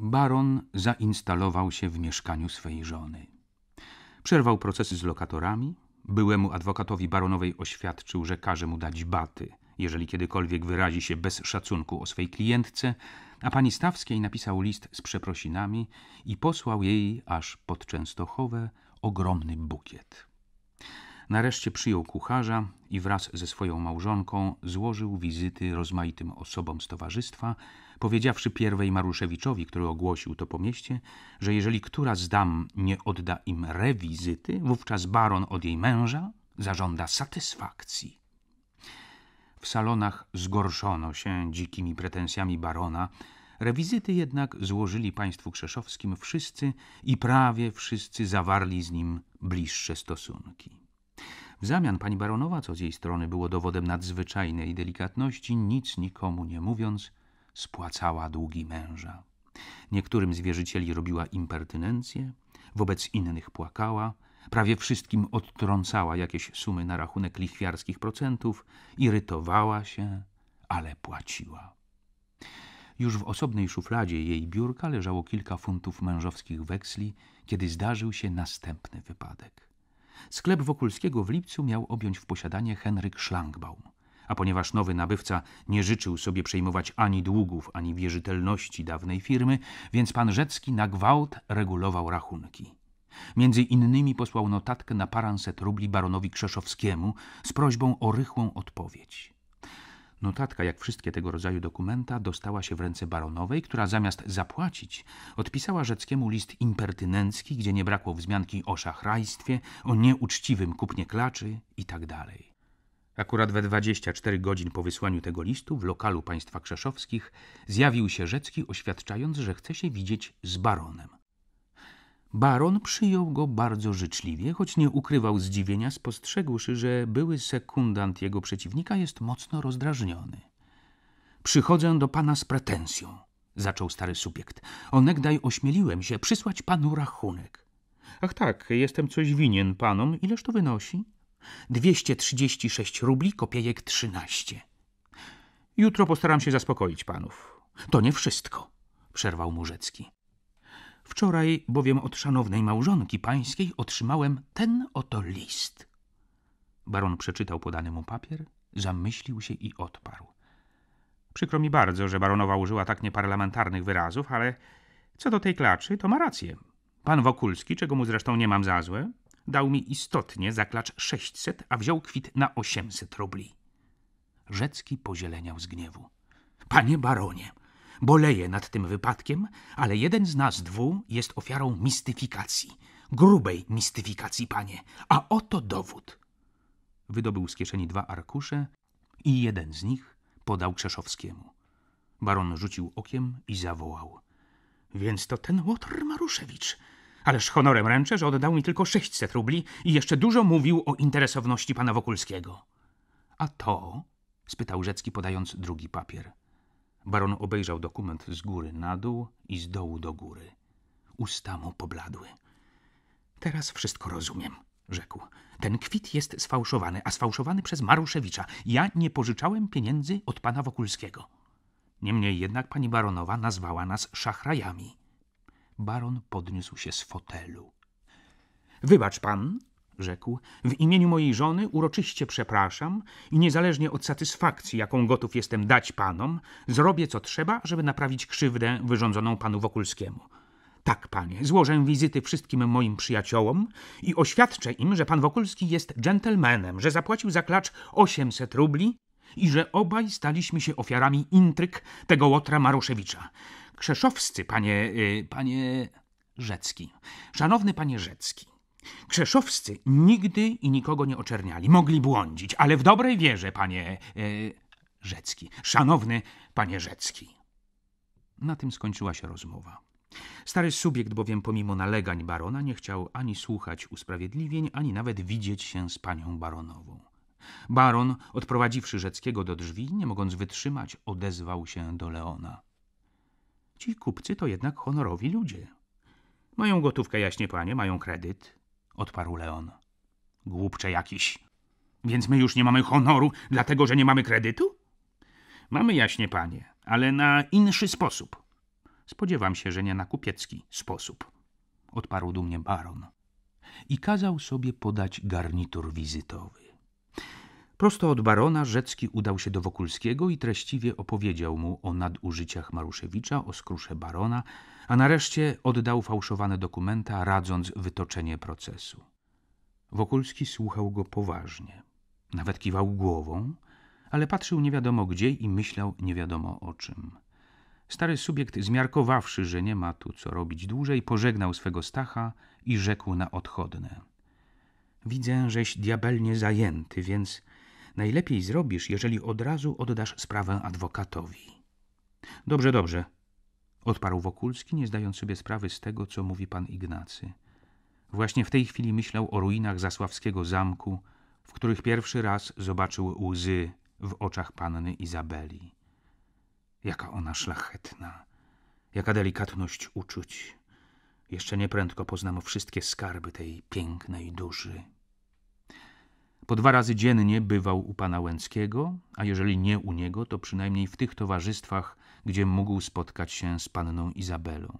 baron zainstalował się w mieszkaniu swej żony. Przerwał procesy z lokatorami. Byłemu adwokatowi baronowej oświadczył, że każe mu dać baty, jeżeli kiedykolwiek wyrazi się bez szacunku o swej klientce, a pani Stawskiej napisał list z przeprosinami i posłał jej aż pod Częstochowę ogromny bukiet. Nareszcie przyjął kucharza i wraz ze swoją małżonką złożył wizyty rozmaitym osobom z towarzystwa, powiedziawszy pierwej Maruszewiczowi, który ogłosił to po mieście, że jeżeli która z dam nie odda im rewizyty, wówczas baron od jej męża zażąda satysfakcji. W salonach zgorszono się dzikimi pretensjami barona, rewizyty jednak złożyli państwu krzeszowskim wszyscy i prawie wszyscy zawarli z nim bliższe stosunki. W zamian pani baronowa, co z jej strony było dowodem nadzwyczajnej delikatności, nic nikomu nie mówiąc, spłacała długi męża. Niektórym z wierzycieli robiła impertynencję, wobec innych płakała, prawie wszystkim odtrącała jakieś sumy na rachunek lichwiarskich procentów, irytowała się, ale płaciła. Już w osobnej szufladzie jej biurka leżało kilka funtów mężowskich weksli, kiedy zdarzył się następny wypadek. Sklep Wokulskiego w lipcu miał objąć w posiadanie Henryk Szlangbaum – a ponieważ nowy nabywca nie życzył sobie przejmować ani długów, ani wierzytelności dawnej firmy, więc pan Rzecki na gwałt regulował rachunki. Między innymi posłał notatkę na paranset rubli baronowi Krzeszowskiemu z prośbą o rychłą odpowiedź. Notatka, jak wszystkie tego rodzaju dokumenta, dostała się w ręce baronowej, która zamiast zapłacić, odpisała Rzeckiemu list impertynencki, gdzie nie brakło wzmianki o szachrajstwie, o nieuczciwym kupnie klaczy itd. Tak Akurat we 24 godzin po wysłaniu tego listu w lokalu państwa krzeszowskich zjawił się Rzecki, oświadczając, że chce się widzieć z baronem. Baron przyjął go bardzo życzliwie, choć nie ukrywał zdziwienia, spostrzegłszy, że były sekundant jego przeciwnika jest mocno rozdrażniony. Przychodzę do pana z pretensją, zaczął stary subjekt. Onegdaj ośmieliłem się przysłać panu rachunek. Ach tak, jestem coś winien panom. Ileż to wynosi? 236 rubli, kopiejek 13. Jutro postaram się zaspokoić panów. To nie wszystko, przerwał Murzecki. Wczoraj bowiem od szanownej małżonki pańskiej otrzymałem ten oto list. Baron przeczytał podany mu papier, zamyślił się i odparł. Przykro mi bardzo, że baronowa użyła tak nieparlamentarnych wyrazów, ale co do tej klaczy, to ma rację. Pan Wokulski, czego mu zresztą nie mam za złe, Dał mi istotnie klacz 600, a wziął kwit na 800 rubli. Rzecki pozieleniał z gniewu. Panie baronie, boleję nad tym wypadkiem, ale jeden z nas dwu jest ofiarą mistyfikacji. Grubej mistyfikacji, panie. A oto dowód. Wydobył z kieszeni dwa arkusze i jeden z nich podał Krzeszowskiemu. Baron rzucił okiem i zawołał. Więc to ten Łotr Maruszewicz. Ależ honorem ręczę, że oddał mi tylko 600 rubli i jeszcze dużo mówił o interesowności pana Wokulskiego. A to? spytał Rzecki, podając drugi papier. Baron obejrzał dokument z góry na dół i z dołu do góry. Usta mu pobladły. Teraz wszystko rozumiem, rzekł. Ten kwit jest sfałszowany, a sfałszowany przez Maruszewicza. Ja nie pożyczałem pieniędzy od pana Wokulskiego. Niemniej jednak pani baronowa nazwała nas szachrajami. Baron podniósł się z fotelu. Wybacz pan, rzekł, w imieniu mojej żony uroczyście przepraszam i niezależnie od satysfakcji, jaką gotów jestem dać panom, zrobię co trzeba, żeby naprawić krzywdę wyrządzoną panu Wokulskiemu. Tak, panie, złożę wizyty wszystkim moim przyjaciołom i oświadczę im, że pan Wokulski jest dżentelmenem, że zapłacił za klacz 800 rubli i że obaj staliśmy się ofiarami intryg tego Łotra Maruszewicza. Krzeszowscy, panie... Y, panie... Rzecki. Szanowny panie Rzecki. Krzeszowscy nigdy i nikogo nie oczerniali. Mogli błądzić, ale w dobrej wierze, panie... Y, Rzecki. Szanowny panie Rzecki. Na tym skończyła się rozmowa. Stary subjekt bowiem pomimo nalegań barona nie chciał ani słuchać usprawiedliwień, ani nawet widzieć się z panią baronową. Baron, odprowadziwszy Rzeckiego do drzwi, nie mogąc wytrzymać, odezwał się do Leona. Ci kupcy to jednak honorowi ludzie. Mają gotówkę, jaśnie panie, mają kredyt, odparł Leon. Głupcze jakiś. Więc my już nie mamy honoru, dlatego że nie mamy kredytu? Mamy, jaśnie panie, ale na inszy sposób. Spodziewam się, że nie na kupiecki sposób, odparł dumnie baron i kazał sobie podać garnitur wizytowy. Prosto od barona Rzecki udał się do Wokulskiego i treściwie opowiedział mu o nadużyciach Maruszewicza, o skrusze barona, a nareszcie oddał fałszowane dokumenta, radząc wytoczenie procesu. Wokulski słuchał go poważnie. Nawet kiwał głową, ale patrzył nie wiadomo gdzie i myślał nie wiadomo o czym. Stary subjekt, zmiarkowawszy, że nie ma tu co robić dłużej, pożegnał swego Stacha i rzekł na odchodne. Widzę, żeś diabelnie zajęty, więc Najlepiej zrobisz, jeżeli od razu oddasz sprawę adwokatowi. Dobrze, dobrze, odparł Wokulski, nie zdając sobie sprawy z tego, co mówi pan Ignacy. Właśnie w tej chwili myślał o ruinach Zasławskiego zamku, w których pierwszy raz zobaczył łzy w oczach panny Izabeli. Jaka ona szlachetna, jaka delikatność uczuć. Jeszcze nieprędko poznam wszystkie skarby tej pięknej duszy. Po dwa razy dziennie bywał u pana Łęckiego, a jeżeli nie u niego, to przynajmniej w tych towarzystwach, gdzie mógł spotkać się z panną Izabelą,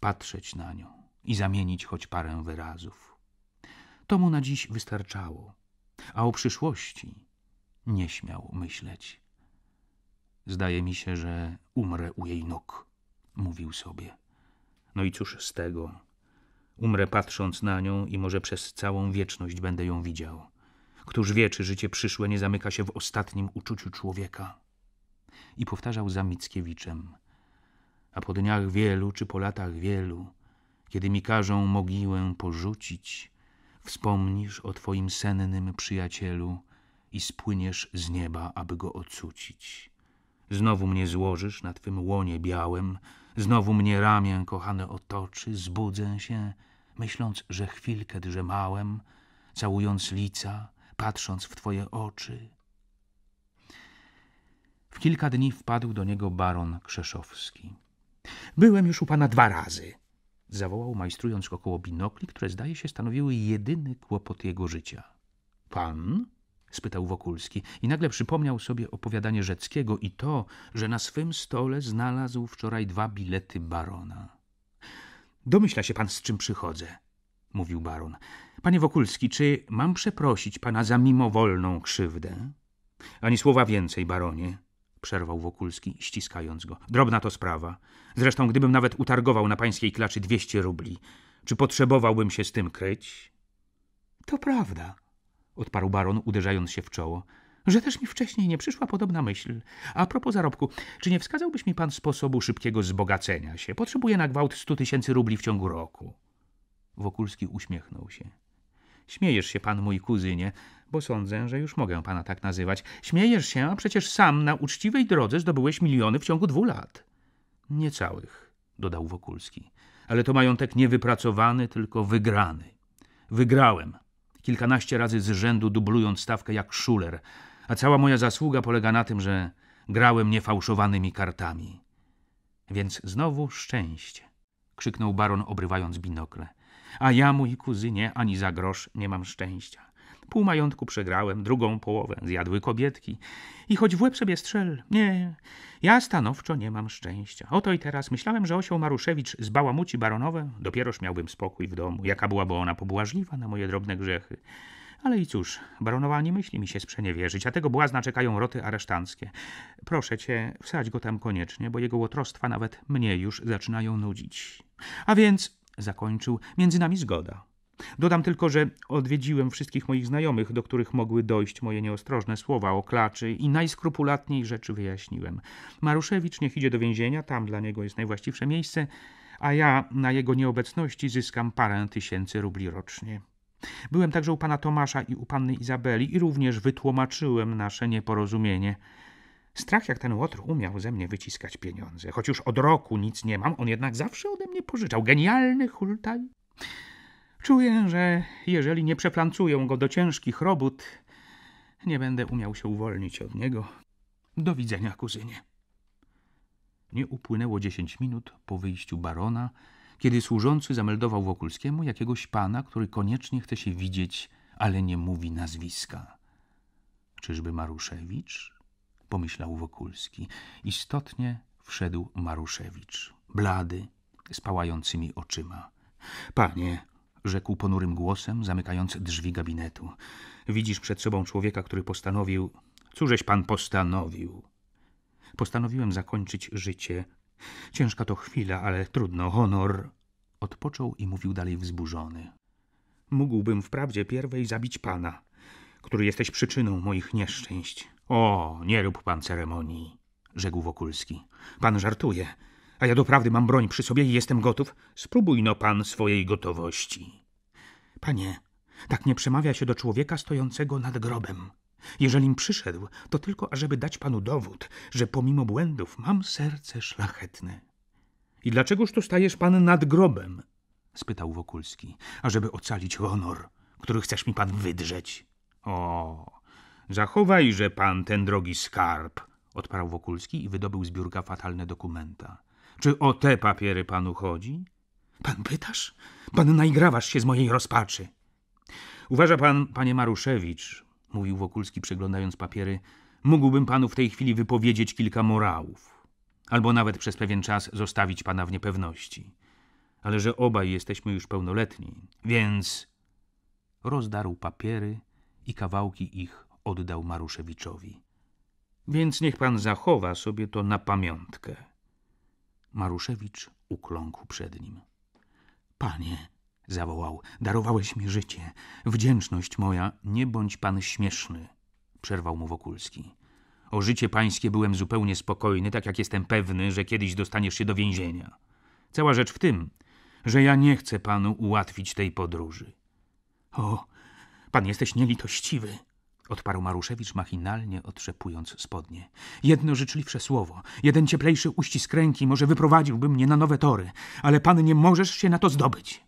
patrzeć na nią i zamienić choć parę wyrazów. To mu na dziś wystarczało, a o przyszłości nie śmiał myśleć. Zdaje mi się, że umrę u jej nóg, mówił sobie. No i cóż z tego? Umrę patrząc na nią i może przez całą wieczność będę ją widział. Któż wie, czy życie przyszłe nie zamyka się w ostatnim uczuciu człowieka. I powtarzał za Mickiewiczem. A po dniach wielu, czy po latach wielu, kiedy mi każą mogiłę porzucić, wspomnisz o twoim sennym przyjacielu i spłyniesz z nieba, aby go ocucić. Znowu mnie złożysz na twym łonie białym, znowu mnie ramię kochane otoczy, zbudzę się, myśląc, że chwilkę drzemałem, całując lica, patrząc w twoje oczy. W kilka dni wpadł do niego baron Krzeszowski. Byłem już u pana dwa razy, zawołał, majstrując około binokli, które zdaje się stanowiły jedyny kłopot jego życia. Pan? spytał Wokulski i nagle przypomniał sobie opowiadanie Rzeckiego i to, że na swym stole znalazł wczoraj dwa bilety barona. Domyśla się pan, z czym przychodzę, mówił baron. Panie Wokulski, czy mam przeprosić pana za mimowolną krzywdę? Ani słowa więcej, baronie, przerwał Wokulski, ściskając go. Drobna to sprawa. Zresztą, gdybym nawet utargował na pańskiej klaczy dwieście rubli, czy potrzebowałbym się z tym kryć? To prawda, odparł baron, uderzając się w czoło, że też mi wcześniej nie przyszła podobna myśl. A propos zarobku, czy nie wskazałbyś mi pan sposobu szybkiego zbogacenia się? Potrzebuję na gwałt stu tysięcy rubli w ciągu roku. Wokulski uśmiechnął się. Śmiejesz się pan, mój kuzynie, bo sądzę, że już mogę pana tak nazywać. Śmiejesz się, a przecież sam na uczciwej drodze zdobyłeś miliony w ciągu dwóch lat. Niecałych, dodał Wokulski. Ale to majątek nie wypracowany, tylko wygrany. Wygrałem. Kilkanaście razy z rzędu dublując stawkę jak szuler, a cała moja zasługa polega na tym, że grałem niefałszowanymi kartami. Więc znowu szczęście, krzyknął baron, obrywając binokle a ja, mój kuzynie, ani za grosz nie mam szczęścia. Pół majątku przegrałem, drugą połowę zjadły kobietki. I choć w łeb sobie strzel, nie, ja stanowczo nie mam szczęścia. Oto i teraz myślałem, że osioł Maruszewicz zbałamuci baronowę, dopieroż miałbym spokój w domu, jaka byłaby ona pobłażliwa na moje drobne grzechy. Ale i cóż, baronowa nie myśli mi się sprzeniewierzyć, a tego błazna czekają roty aresztanckie. Proszę cię, wsadź go tam koniecznie, bo jego łotrostwa nawet mnie już zaczynają nudzić. A więc zakończył, między nami zgoda. Dodam tylko, że odwiedziłem wszystkich moich znajomych, do których mogły dojść moje nieostrożne słowa o klaczy i najskrupulatniej rzeczy wyjaśniłem. Maruszewicz niech idzie do więzienia, tam dla niego jest najwłaściwsze miejsce, a ja na jego nieobecności zyskam parę tysięcy rubli rocznie. Byłem także u pana Tomasza i u panny Izabeli i również wytłumaczyłem nasze nieporozumienie. Strach jak ten łotr umiał ze mnie wyciskać pieniądze. Choć już od roku nic nie mam, on jednak zawsze ode mnie pożyczał. Genialny hultaj. Czuję, że jeżeli nie przeplancują go do ciężkich robót, nie będę umiał się uwolnić od niego. Do widzenia, kuzynie. Nie upłynęło dziesięć minut po wyjściu barona, kiedy służący zameldował Wokulskiemu jakiegoś pana, który koniecznie chce się widzieć, ale nie mówi nazwiska. Czyżby Maruszewicz? pomyślał Wokulski. Istotnie wszedł Maruszewicz, blady, z pałającymi oczyma. Panie, rzekł ponurym głosem, zamykając drzwi gabinetu. Widzisz przed sobą człowieka, który postanowił. Cóżeś pan postanowił? Postanowiłem zakończyć życie. Ciężka to chwila, ale trudno, honor. Odpoczął i mówił dalej wzburzony. Mógłbym wprawdzie pierwej zabić pana, który jesteś przyczyną moich nieszczęść. O, nie rób pan ceremonii, rzekł Wokulski. Pan żartuje, a ja doprawdy mam broń przy sobie i jestem gotów. Spróbuj no pan swojej gotowości. Panie, tak nie przemawia się do człowieka stojącego nad grobem. Jeżelim przyszedł, to tylko ażeby dać panu dowód, że pomimo błędów mam serce szlachetne. I dlaczegoż tu stajesz pan nad grobem? spytał Wokulski, ażeby ocalić honor, który chcesz mi pan wydrzeć. O, Zachowajże pan ten drogi skarb, odparł Wokulski i wydobył z biurka fatalne dokumenta. Czy o te papiery panu chodzi? Pan pytasz? Pan naigrawasz się z mojej rozpaczy. Uważa pan, panie Maruszewicz, mówił Wokulski przeglądając papiery, mógłbym panu w tej chwili wypowiedzieć kilka morałów, albo nawet przez pewien czas zostawić pana w niepewności. Ale że obaj jesteśmy już pełnoletni, więc rozdarł papiery i kawałki ich oddał Maruszewiczowi. Więc niech pan zachowa sobie to na pamiątkę. Maruszewicz ukląkł przed nim. Panie, zawołał, darowałeś mi życie. Wdzięczność moja, nie bądź pan śmieszny, przerwał mu Wokulski. O życie pańskie byłem zupełnie spokojny, tak jak jestem pewny, że kiedyś dostaniesz się do więzienia. Cała rzecz w tym, że ja nie chcę panu ułatwić tej podróży. O, pan jesteś nielitościwy, odparł Maruszewicz machinalnie otrzepując spodnie. Jedno życzliwsze słowo, jeden cieplejszy uścisk ręki może wyprowadziłby mnie na nowe tory, ale pan nie możesz się na to zdobyć.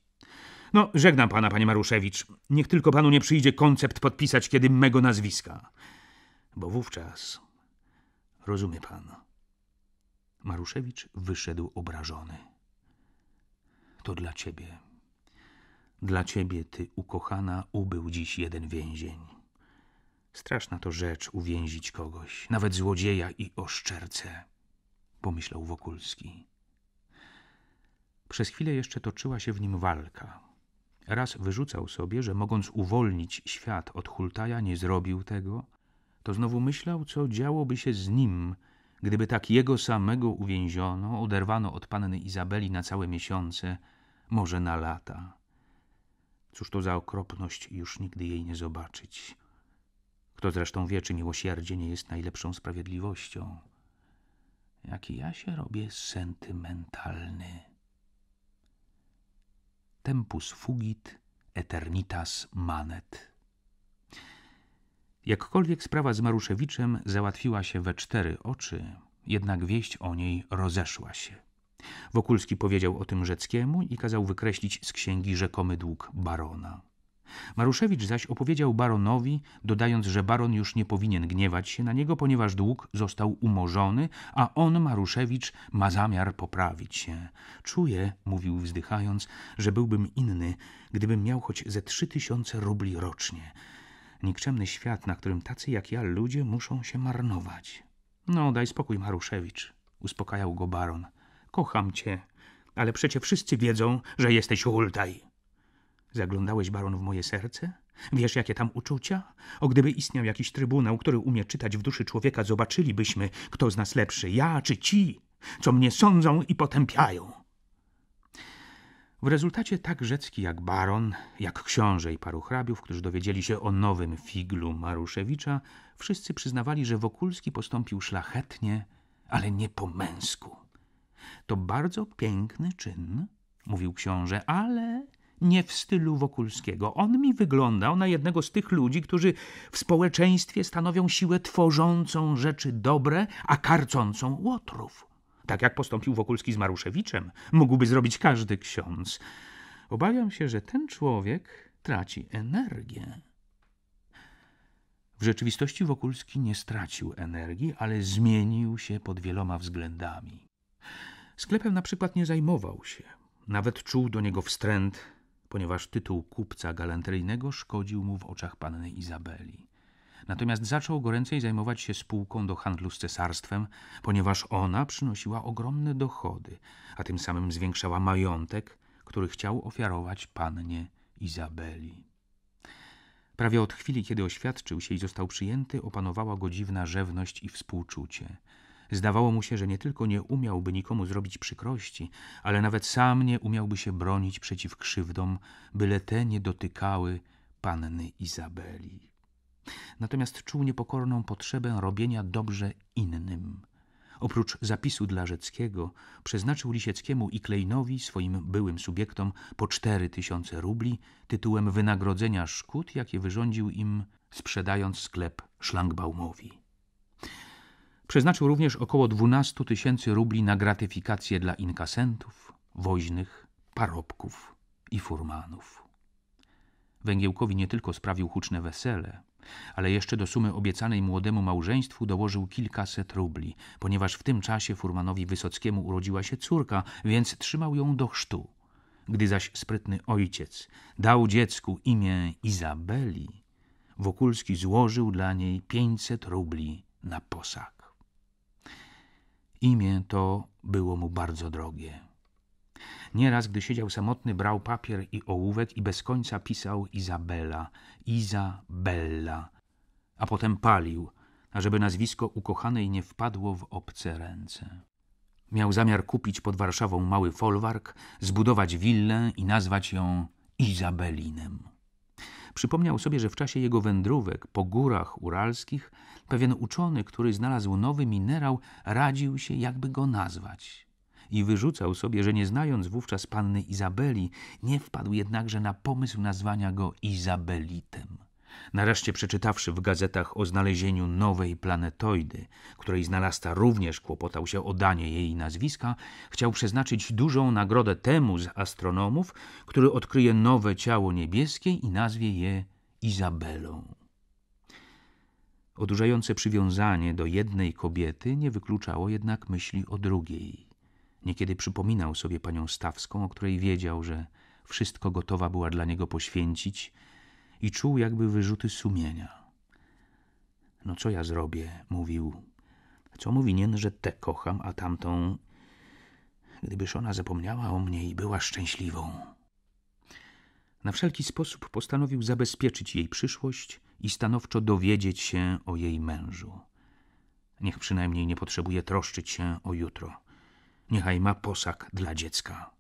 No, żegnam pana, panie Maruszewicz. Niech tylko panu nie przyjdzie koncept podpisać kiedy mego nazwiska. Bo wówczas rozumie pan. Maruszewicz wyszedł obrażony. To dla ciebie. Dla ciebie, ty ukochana, ubył dziś jeden więzień. Straszna to rzecz uwięzić kogoś, nawet złodzieja i oszczercę, pomyślał Wokulski. Przez chwilę jeszcze toczyła się w nim walka. Raz wyrzucał sobie, że mogąc uwolnić świat od hultaja, nie zrobił tego, to znowu myślał, co działoby się z nim, gdyby tak jego samego uwięziono, oderwano od panny Izabeli na całe miesiące, może na lata. Cóż to za okropność już nigdy jej nie zobaczyć. Kto zresztą wie, czy miłosierdzie nie jest najlepszą sprawiedliwością. Jaki ja się robię sentymentalny. Tempus fugit eternitas manet. Jakkolwiek sprawa z Maruszewiczem załatwiła się we cztery oczy, jednak wieść o niej rozeszła się. Wokulski powiedział o tym Rzeckiemu i kazał wykreślić z księgi rzekomy dług barona. Maruszewicz zaś opowiedział baronowi, dodając, że baron już nie powinien gniewać się na niego, ponieważ dług został umorzony, a on, Maruszewicz, ma zamiar poprawić się. Czuję, mówił wzdychając, że byłbym inny, gdybym miał choć ze trzy tysiące rubli rocznie. Nikczemny świat, na którym tacy jak ja ludzie muszą się marnować. No, daj spokój, Maruszewicz, uspokajał go baron. Kocham cię, ale przecie wszyscy wiedzą, że jesteś hultaj. Zaglądałeś, baron, w moje serce? Wiesz, jakie tam uczucia? O gdyby istniał jakiś trybunał, który umie czytać w duszy człowieka, zobaczylibyśmy, kto z nas lepszy, ja czy ci, co mnie sądzą i potępiają. W rezultacie tak Rzecki jak baron, jak książę i paru hrabiów, którzy dowiedzieli się o nowym figlu Maruszewicza, wszyscy przyznawali, że Wokulski postąpił szlachetnie, ale nie po męsku. To bardzo piękny czyn, mówił książę, ale nie w stylu Wokulskiego. On mi wyglądał na jednego z tych ludzi, którzy w społeczeństwie stanowią siłę tworzącą rzeczy dobre, a karcącą łotrów. Tak jak postąpił Wokulski z Maruszewiczem, mógłby zrobić każdy ksiądz. Obawiam się, że ten człowiek traci energię. W rzeczywistości Wokulski nie stracił energii, ale zmienił się pod wieloma względami. Sklepem na przykład nie zajmował się. Nawet czuł do niego wstręt, ponieważ tytuł kupca galanteryjnego szkodził mu w oczach panny Izabeli. Natomiast zaczął goręcej zajmować się spółką do handlu z cesarstwem, ponieważ ona przynosiła ogromne dochody, a tym samym zwiększała majątek, który chciał ofiarować pannie Izabeli. Prawie od chwili, kiedy oświadczył się i został przyjęty, opanowała go dziwna rzewność i współczucie. Zdawało mu się, że nie tylko nie umiałby nikomu zrobić przykrości, ale nawet sam nie umiałby się bronić przeciw krzywdom, byle te nie dotykały panny Izabeli. Natomiast czuł niepokorną potrzebę robienia dobrze innym. Oprócz zapisu dla Rzeckiego, przeznaczył Lisieckiemu i Klejnowi, swoim byłym subiektom, po cztery tysiące rubli tytułem wynagrodzenia szkód, jakie wyrządził im, sprzedając sklep Szlangbaumowi. Przeznaczył również około 12 tysięcy rubli na gratyfikacje dla inkasentów, woźnych, parobków i furmanów. Węgiełkowi nie tylko sprawił huczne wesele, ale jeszcze do sumy obiecanej młodemu małżeństwu dołożył kilkaset rubli, ponieważ w tym czasie furmanowi Wysockiemu urodziła się córka, więc trzymał ją do chrztu. Gdy zaś sprytny ojciec dał dziecku imię Izabeli, Wokulski złożył dla niej pięćset rubli na posag. Imię to było mu bardzo drogie. Nieraz, gdy siedział samotny, brał papier i ołówek i bez końca pisał Izabela, Izabella, a potem palił, ażeby nazwisko ukochanej nie wpadło w obce ręce. Miał zamiar kupić pod Warszawą mały folwark, zbudować willę i nazwać ją Izabelinem. Przypomniał sobie, że w czasie jego wędrówek po górach uralskich pewien uczony, który znalazł nowy minerał, radził się, jakby go nazwać. I wyrzucał sobie, że nie znając wówczas panny Izabeli, nie wpadł jednakże na pomysł nazwania go Izabelitem. Nareszcie przeczytawszy w gazetach o znalezieniu nowej planetoidy, której znalazca również kłopotał się o danie jej nazwiska, chciał przeznaczyć dużą nagrodę temu z astronomów, który odkryje nowe ciało niebieskie i nazwie je Izabelą. Odurzające przywiązanie do jednej kobiety nie wykluczało jednak myśli o drugiej. Niekiedy przypominał sobie panią Stawską, o której wiedział, że wszystko gotowa była dla niego poświęcić – i czuł jakby wyrzuty sumienia. No co ja zrobię? mówił. Co mówi winien, że tę kocham, a tamtą. Gdybyż ona zapomniała o mnie i była szczęśliwą. Na wszelki sposób postanowił zabezpieczyć jej przyszłość i stanowczo dowiedzieć się o jej mężu. Niech przynajmniej nie potrzebuje troszczyć się o jutro. Niechaj ma posag dla dziecka.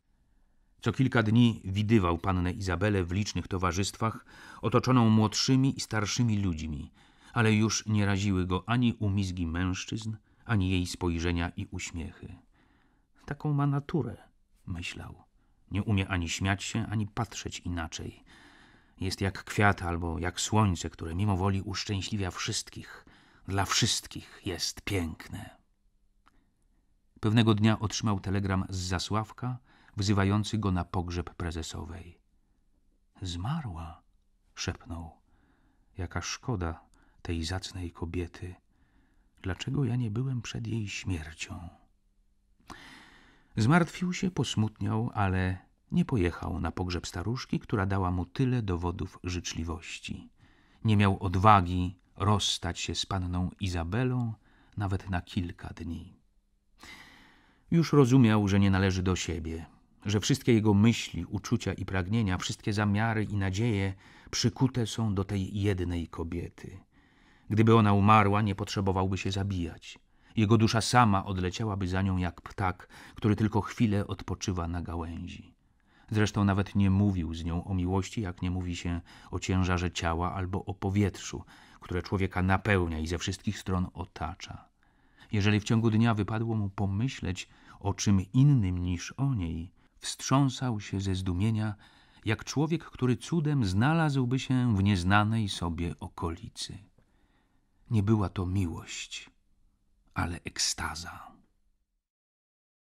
Co kilka dni widywał pannę Izabelę w licznych towarzystwach, otoczoną młodszymi i starszymi ludźmi, ale już nie raziły go ani umizgi mężczyzn, ani jej spojrzenia i uśmiechy. Taką ma naturę, myślał. Nie umie ani śmiać się, ani patrzeć inaczej. Jest jak kwiat albo jak słońce, które mimo woli uszczęśliwia wszystkich. Dla wszystkich jest piękne. Pewnego dnia otrzymał telegram z Zasławka – wzywający go na pogrzeb prezesowej. Zmarła, szepnął. Jaka szkoda tej zacnej kobiety. Dlaczego ja nie byłem przed jej śmiercią? Zmartwił się, posmutniał, ale nie pojechał na pogrzeb staruszki, która dała mu tyle dowodów życzliwości. Nie miał odwagi rozstać się z panną Izabelą nawet na kilka dni. Już rozumiał, że nie należy do siebie że wszystkie jego myśli, uczucia i pragnienia, wszystkie zamiary i nadzieje przykute są do tej jednej kobiety. Gdyby ona umarła, nie potrzebowałby się zabijać. Jego dusza sama odleciałaby za nią jak ptak, który tylko chwilę odpoczywa na gałęzi. Zresztą nawet nie mówił z nią o miłości, jak nie mówi się o ciężarze ciała albo o powietrzu, które człowieka napełnia i ze wszystkich stron otacza. Jeżeli w ciągu dnia wypadło mu pomyśleć o czym innym niż o niej, wstrząsał się ze zdumienia, jak człowiek, który cudem znalazłby się w nieznanej sobie okolicy. Nie była to miłość, ale ekstaza.